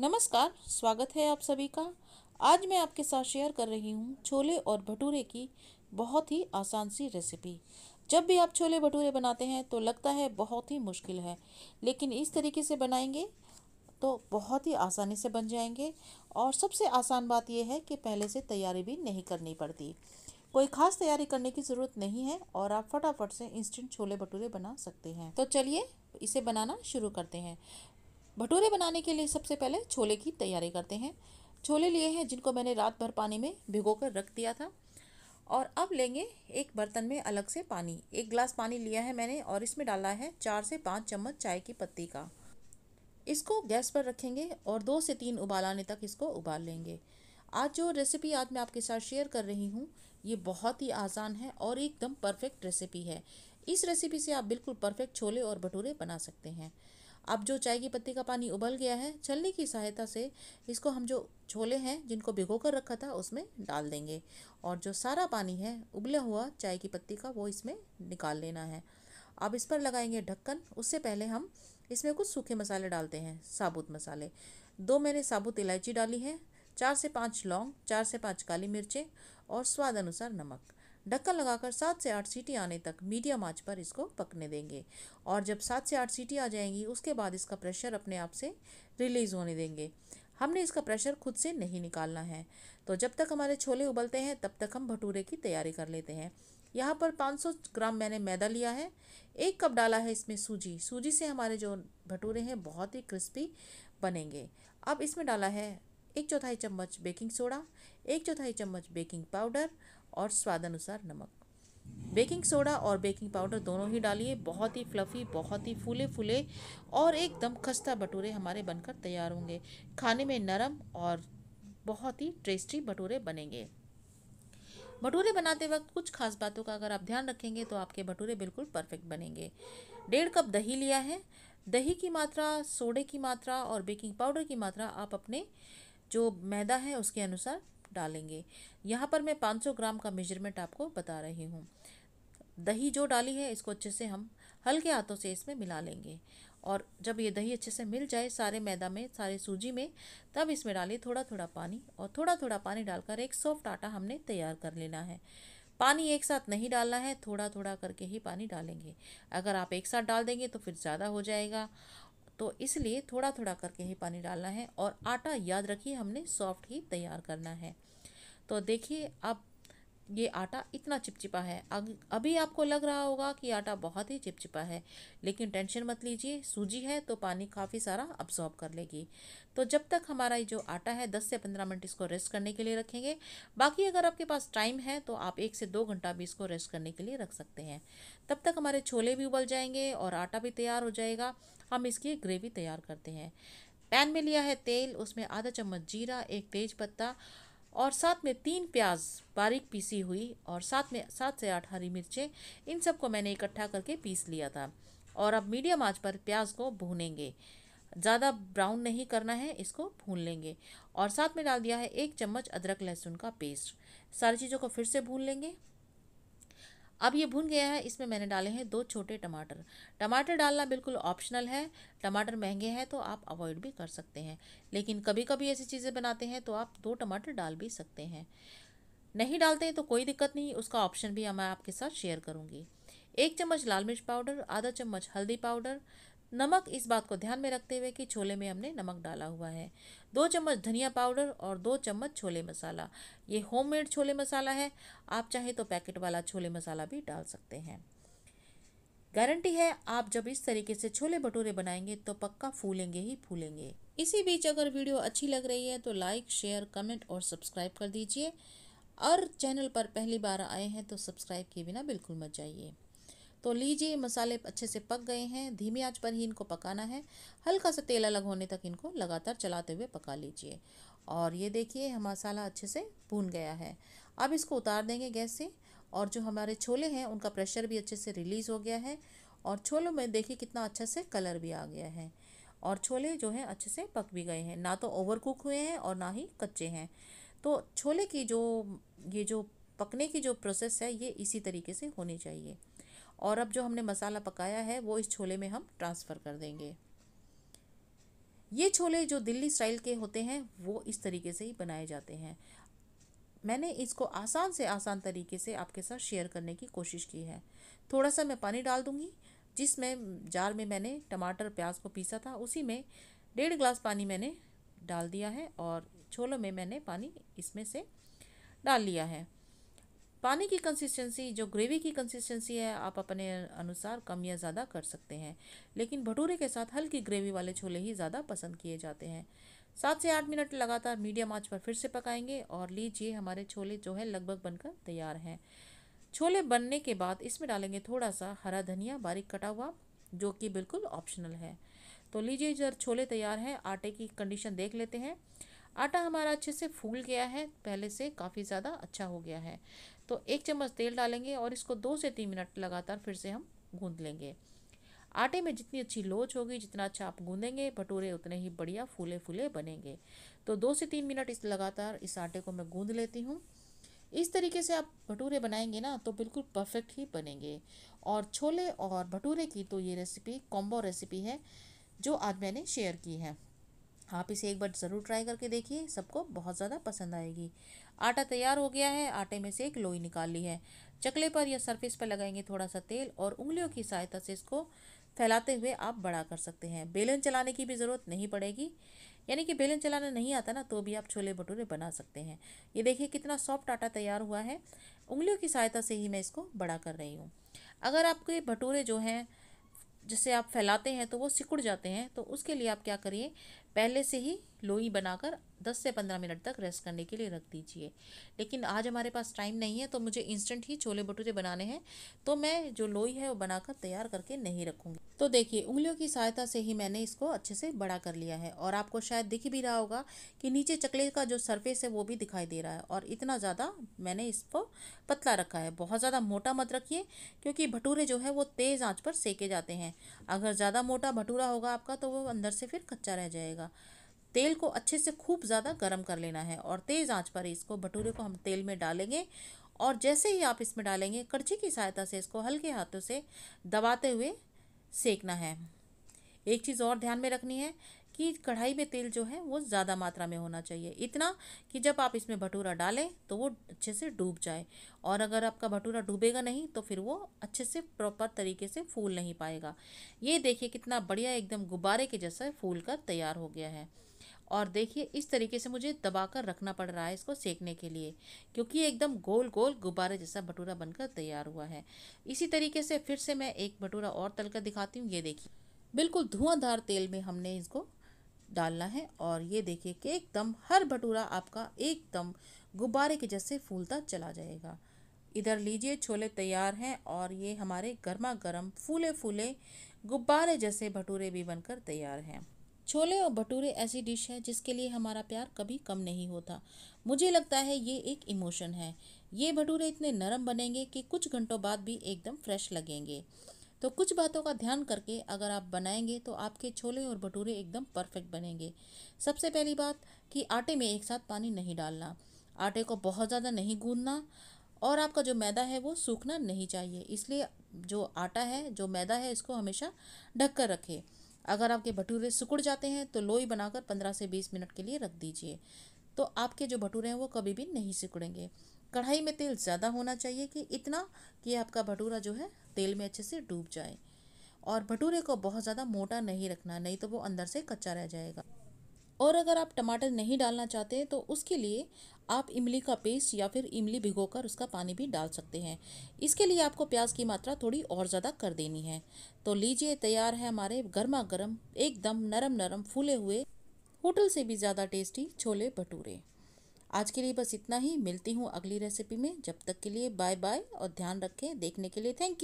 नमस्कार स्वागत है आप सभी का आज मैं आपके साथ शेयर कर रही हूँ छोले और भटूरे की बहुत ही आसान सी रेसिपी जब भी आप छोले भटूरे बनाते हैं तो लगता है बहुत ही मुश्किल है लेकिन इस तरीके से बनाएंगे तो बहुत ही आसानी से बन जाएंगे और सबसे आसान बात यह है कि पहले से तैयारी भी नहीं करनी पड़ती कोई खास तैयारी करने की ज़रूरत नहीं है और आप फटाफट से इंस्टेंट छोले भटूरे बना सकते हैं तो चलिए इसे बनाना शुरू करते हैं भटूरे बनाने के लिए सबसे पहले छोले की तैयारी करते हैं छोले लिए हैं जिनको मैंने रात भर पानी में भिगो कर रख दिया था और अब लेंगे एक बर्तन में अलग से पानी एक गिलास पानी लिया है मैंने और इसमें डाला है चार से पाँच चम्मच चाय की पत्ती का इसको गैस पर रखेंगे और दो से तीन उबाल आने तक इसको उबाल लेंगे आज जो रेसिपी आज मैं आपके साथ शेयर कर रही हूँ ये बहुत ही आसान है और एकदम परफेक्ट रेसिपी है इस रेसिपी से आप बिल्कुल परफेक्ट छोले और भटूरे बना सकते हैं अब जो चाय की पत्ती का पानी उबल गया है छलनी की सहायता से इसको हम जो छोले हैं जिनको भिगो कर रखा था उसमें डाल देंगे और जो सारा पानी है उबला हुआ चाय की पत्ती का वो इसमें निकाल लेना है अब इस पर लगाएंगे ढक्कन उससे पहले हम इसमें कुछ सूखे मसाले डालते हैं साबुत मसाले दो मैंने साबुत इलायची डाली है चार से पाँच लौंग चार से पाँच काली मिर्चें और स्वाद अनुसार नमक ढक्कन लगाकर सात से आठ सीटी आने तक मीडियम आँच पर इसको पकने देंगे और जब सात से आठ सीटी आ जाएंगी उसके बाद इसका प्रेशर अपने आप से रिलीज़ होने देंगे हमने इसका प्रेशर खुद से नहीं निकालना है तो जब तक हमारे छोले उबलते हैं तब तक हम भटूरे की तैयारी कर लेते हैं यहाँ पर 500 ग्राम मैंने मैदा लिया है एक कप डाला है इसमें सूजी सूजी से हमारे जो भटूरे हैं बहुत ही क्रिस्पी बनेंगे अब इसमें डाला है एक चौथाई चम्मच बेकिंग सोडा एक चौथाई चम्मच बेकिंग पाउडर और स्वाद अनुसार नमक बेकिंग सोडा और बेकिंग पाउडर दोनों ही डालिए बहुत ही फ्लफ़ी बहुत ही फूले फूले और एकदम खस्ता भटूरे हमारे बनकर तैयार होंगे खाने में नरम और बहुत ही टेस्टी भटूरे बनेंगे भटूरे बनाते वक्त कुछ खास बातों का अगर आप ध्यान रखेंगे तो आपके भटूरे बिल्कुल परफेक्ट बनेंगे डेढ़ कप दही लिया है दही की मात्रा सोडे की मात्रा और बेकिंग पाउडर की मात्रा आप अपने जो मैदा है उसके अनुसार डालेंगे यहाँ पर मैं 500 ग्राम का मेजरमेंट आपको बता रही हूँ दही जो डाली है इसको अच्छे से हम हल्के हाथों से इसमें मिला लेंगे और जब ये दही अच्छे से मिल जाए सारे मैदा में सारे सूजी में तब इसमें डालिए थोड़ा थोड़ा पानी और थोड़ा थोड़ा पानी डालकर एक सॉफ्ट आटा हमने तैयार कर लेना है पानी एक साथ नहीं डालना है थोड़ा थोड़ा करके ही पानी डालेंगे अगर आप एक साथ डाल देंगे तो फिर ज़्यादा हो जाएगा तो इसलिए थोड़ा थोड़ा करके ही पानी डालना है और आटा याद रखिए हमने सॉफ्ट ही तैयार करना है तो देखिए अब ये आटा इतना चिपचिपा है अभी आपको लग रहा होगा कि आटा बहुत ही चिपचिपा है लेकिन टेंशन मत लीजिए सूजी है तो पानी काफ़ी सारा अब्जॉर्ब कर लेगी तो जब तक हमारा ये जो आटा है 10 से 15 मिनट इसको रेस्ट करने के लिए रखेंगे बाकी अगर आपके पास टाइम है तो आप एक से दो घंटा भी इसको रेस्ट करने के लिए रख सकते हैं तब तक हमारे छोले भी उबल जाएंगे और आटा भी तैयार हो जाएगा हम इसकी ग्रेवी तैयार करते हैं पैन में लिया है तेल उसमें आधा चम्मच जीरा एक तेज पत्ता और साथ में तीन प्याज बारीक पीसी हुई और साथ में सात से आठ हरी मिर्चें इन सब को मैंने इकट्ठा करके पीस लिया था और अब मीडियम आंच पर प्याज को भूनेंगे ज़्यादा ब्राउन नहीं करना है इसको भून लेंगे और साथ में डाल दिया है एक चम्मच अदरक लहसुन का पेस्ट सारी चीज़ों को फिर से भून लेंगे अब ये भुन गया है इसमें मैंने डाले हैं दो छोटे टमाटर टमाटर डालना बिल्कुल ऑप्शनल है टमाटर महंगे हैं तो आप अवॉइड भी कर सकते हैं लेकिन कभी कभी ऐसी चीज़ें बनाते हैं तो आप दो टमाटर डाल भी सकते हैं नहीं डालते हैं तो कोई दिक्कत नहीं उसका ऑप्शन भी मैं आपके साथ शेयर करूँगी एक चम्मच लाल मिर्च पाउडर आधा चम्मच हल्दी पाउडर नमक इस बात को ध्यान में रखते हुए कि छोले में हमने नमक डाला हुआ है दो चम्मच धनिया पाउडर और दो चम्मच छोले मसाला ये होममेड छोले मसाला है आप चाहे तो पैकेट वाला छोले मसाला भी डाल सकते हैं गारंटी है आप जब इस तरीके से छोले भटूरे बनाएंगे तो पक्का फूलेंगे ही फूलेंगे इसी बीच अगर वीडियो अच्छी लग रही है तो लाइक शेयर कमेंट और सब्सक्राइब कर दीजिए और चैनल पर पहली बार आए हैं तो सब्सक्राइब किए बिना बिल्कुल मत जाइए तो लीजिए मसाले अच्छे से पक गए हैं धीमी आंच पर ही इनको पकाना है हल्का सा तेल अलग होने तक इनको लगातार चलाते हुए पका लीजिए और ये देखिए हमारा मसाला अच्छे से भून गया है अब इसको उतार देंगे गैस से और जो हमारे छोले हैं उनका प्रेशर भी अच्छे से रिलीज़ हो गया है और छोलों में देखिए कितना अच्छा से कलर भी आ गया है और छोले जो हैं अच्छे से पक भी गए हैं ना तो ओवर कुक हुए हैं और ना ही कच्चे हैं तो छोले की जो ये जो पकने की जो प्रोसेस है ये इसी तरीके से होनी चाहिए और अब जो हमने मसाला पकाया है वो इस छोले में हम ट्रांसफ़र कर देंगे ये छोले जो दिल्ली स्टाइल के होते हैं वो इस तरीके से ही बनाए जाते हैं मैंने इसको आसान से आसान तरीके से आपके साथ शेयर करने की कोशिश की है थोड़ा सा मैं पानी डाल दूँगी जिसमें जार में मैंने टमाटर प्याज को पीसा था उसी में डेढ़ ग्लास पानी मैंने डाल दिया है और छोलों में मैंने पानी इसमें से डाल लिया है पानी की कंसिस्टेंसी जो ग्रेवी की कंसिस्टेंसी है आप अपने अनुसार कम या ज़्यादा कर सकते हैं लेकिन भटूरे के साथ हल्की ग्रेवी वाले छोले ही ज़्यादा पसंद किए जाते हैं सात से आठ मिनट लगातार मीडियम आंच पर फिर से पकाएंगे और लीजिए हमारे छोले जो है लगभग बनकर तैयार हैं छोले बनने के बाद इसमें डालेंगे थोड़ा सा हरा धनिया बारीक कटा हुआ जो कि बिल्कुल ऑप्शनल है तो लीजिए जब छोले तैयार हैं आटे की कंडीशन देख लेते हैं आटा हमारा अच्छे से फूल गया है पहले से काफ़ी ज़्यादा अच्छा हो गया है तो एक चम्मच तेल डालेंगे और इसको दो से तीन मिनट लगातार फिर से हम गूंद लेंगे आटे में जितनी अच्छी लोच होगी जितना अच्छा आप गूंदेंगे भटूरे उतने ही बढ़िया फूले फूले बनेंगे तो दो से तीन मिनट इस लगातार इस आटे को मैं गूंद लेती हूँ इस तरीके से आप भटूरे बनाएंगे ना तो बिल्कुल परफेक्ट ही बनेंगे और छोले और भटूरे की तो ये रेसिपी कॉम्बो रेसिपी है जो आज मैंने शेयर की है आप इसे एक बार ज़रूर ट्राई करके देखिए सबको बहुत ज़्यादा पसंद आएगी आटा तैयार हो गया है आटे में से एक लोई निकाल ली है चकले पर या सरफेस पर लगाएंगे थोड़ा सा तेल और उंगलियों की सहायता से इसको फैलाते हुए आप बड़ा कर सकते हैं बेलन चलाने की भी ज़रूरत नहीं पड़ेगी यानी कि बेलन चलाना नहीं आता ना तो भी आप छोले भटूरे बना सकते हैं ये देखिए कितना सॉफ्ट आटा तैयार हुआ है उंगलियों की सहायता से ही मैं इसको बड़ा कर रही हूँ अगर आपके भटूरे जो हैं जिसे आप फैलाते हैं तो वो सिकुड़ जाते हैं तो उसके लिए आप क्या करिए पहले से ही लोई बनाकर 10 से 15 मिनट तक रेस्ट करने के लिए रख दीजिए लेकिन आज हमारे पास टाइम नहीं है तो मुझे इंस्टेंट ही छोले भटूरे बनाने हैं तो मैं जो लोई है वो बनाकर तैयार करके नहीं रखूँगी तो देखिए उंगलियों की सहायता से ही मैंने इसको अच्छे से बड़ा कर लिया है और आपको शायद दिख भी रहा होगा कि नीचे चकले का जो सरफेस है वो भी दिखाई दे रहा है और इतना ज़्यादा मैंने इसको पतला रखा है बहुत ज़्यादा मोटा मत रखिए क्योंकि भटूरे जो है वो तेज़ आँच पर सेके जाते हैं अगर ज़्यादा मोटा भटूरा होगा आपका तो वो अंदर से फिर कच्चा रह जाएगा जाएगा तेल को अच्छे से खूब ज़्यादा गर्म कर लेना है और तेज़ आंच पर इसको भटूरे को हम तेल में डालेंगे और जैसे ही आप इसमें डालेंगे कड़छी की सहायता से इसको हल्के हाथों से दबाते हुए सेकना है एक चीज़ और ध्यान में रखनी है कि कढ़ाई में तेल जो है वो ज़्यादा मात्रा में होना चाहिए इतना कि जब आप इसमें भटूरा डालें तो वो अच्छे से डूब जाए और अगर आपका भटूरा डूबेगा नहीं तो फिर वो अच्छे से प्रॉपर तरीके से फूल नहीं पाएगा ये देखिए कितना बढ़िया एकदम गुब्बारे के जैसा फूल कर तैयार हो गया है और देखिए इस तरीके से मुझे दबा कर रखना पड़ रहा है इसको सेकने के लिए क्योंकि ये एकदम गोल गोल गुब्बारे जैसा भटूरा बनकर तैयार हुआ है इसी तरीके से फिर से मैं एक भटूरा और तल कर दिखाती हूँ ये देखिए बिल्कुल धुआंधार तेल में हमने इसको डालना है और ये देखिए कि एकदम हर भटूरा आपका एकदम गुब्बारे के जैसे फूलता चला जाएगा इधर लीजिए छोले तैयार हैं और ये हमारे गर्मा गर्म फूले फूले गुब्बारे जैसे भटूरे भी बनकर तैयार हैं छोले और भटूरे ऐसी डिश है जिसके लिए हमारा प्यार कभी कम नहीं होता मुझे लगता है ये एक इमोशन है ये भटूरे इतने नरम बनेंगे कि कुछ घंटों बाद भी एकदम फ्रेश लगेंगे तो कुछ बातों का ध्यान करके अगर आप बनाएंगे तो आपके छोले और भटूरे एकदम परफेक्ट बनेंगे सबसे पहली बात कि आटे में एक साथ पानी नहीं डालना आटे को बहुत ज़्यादा नहीं गूंदना और आपका जो मैदा है वो सूखना नहीं चाहिए इसलिए जो आटा है जो मैदा है इसको हमेशा ढक कर रखें अगर आपके भटूरे सिकुड़ जाते हैं तो लोई बनाकर पंद्रह से बीस मिनट के लिए रख दीजिए तो आपके जो भटूरे हैं वो कभी भी नहीं सिकुड़ेंगे कढ़ाई में तेल ज़्यादा होना चाहिए कि इतना कि आपका भटूरा जो है तेल में अच्छे से डूब जाए और भटूरे को बहुत ज़्यादा मोटा नहीं रखना नहीं तो वो अंदर से कच्चा रह जाएगा और अगर आप टमाटर नहीं डालना चाहते तो उसके लिए आप इमली का पेस्ट या फिर इमली भिगोकर उसका पानी भी डाल सकते हैं इसके लिए आपको प्याज की मात्रा थोड़ी और ज़्यादा कर देनी है तो लीजिए तैयार है हमारे गर्मा गर्म एकदम नरम नरम फूले हुए होटल से भी ज़्यादा टेस्टी छोले भटूरे आज के लिए बस इतना ही मिलती हूँ अगली रेसिपी में जब तक के लिए बाय बाय और ध्यान रखें देखने के लिए थैंक यू